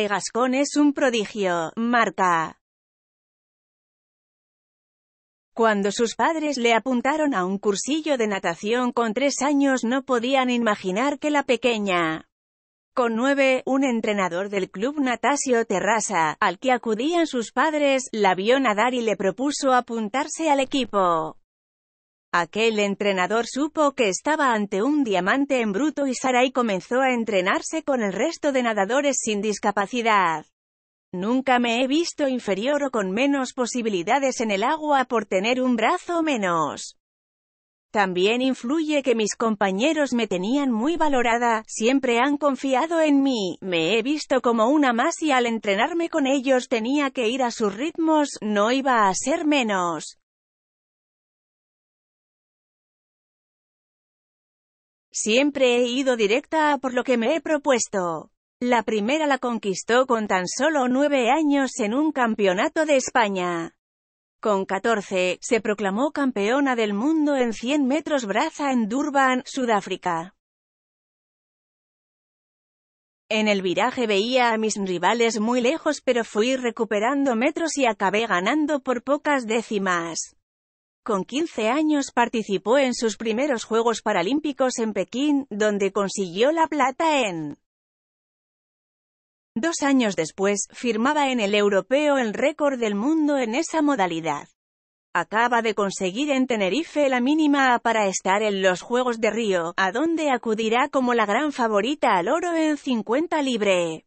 y Gascón es un prodigio, marca. Cuando sus padres le apuntaron a un cursillo de natación con tres años no podían imaginar que la pequeña. Con nueve, un entrenador del club Natasio Terrasa, al que acudían sus padres, la vio nadar y le propuso apuntarse al equipo. Aquel entrenador supo que estaba ante un diamante en bruto y Sarai comenzó a entrenarse con el resto de nadadores sin discapacidad. Nunca me he visto inferior o con menos posibilidades en el agua por tener un brazo menos. También influye que mis compañeros me tenían muy valorada, siempre han confiado en mí, me he visto como una más y al entrenarme con ellos tenía que ir a sus ritmos, no iba a ser menos. Siempre he ido directa por lo que me he propuesto. La primera la conquistó con tan solo nueve años en un campeonato de España. Con 14, se proclamó campeona del mundo en 100 metros braza en Durban, Sudáfrica. En el viraje veía a mis rivales muy lejos pero fui recuperando metros y acabé ganando por pocas décimas. Con 15 años participó en sus primeros Juegos Paralímpicos en Pekín, donde consiguió la plata en... Dos años después, firmaba en el europeo el récord del mundo en esa modalidad. Acaba de conseguir en Tenerife la mínima para estar en los Juegos de Río, a donde acudirá como la gran favorita al oro en 50 libre.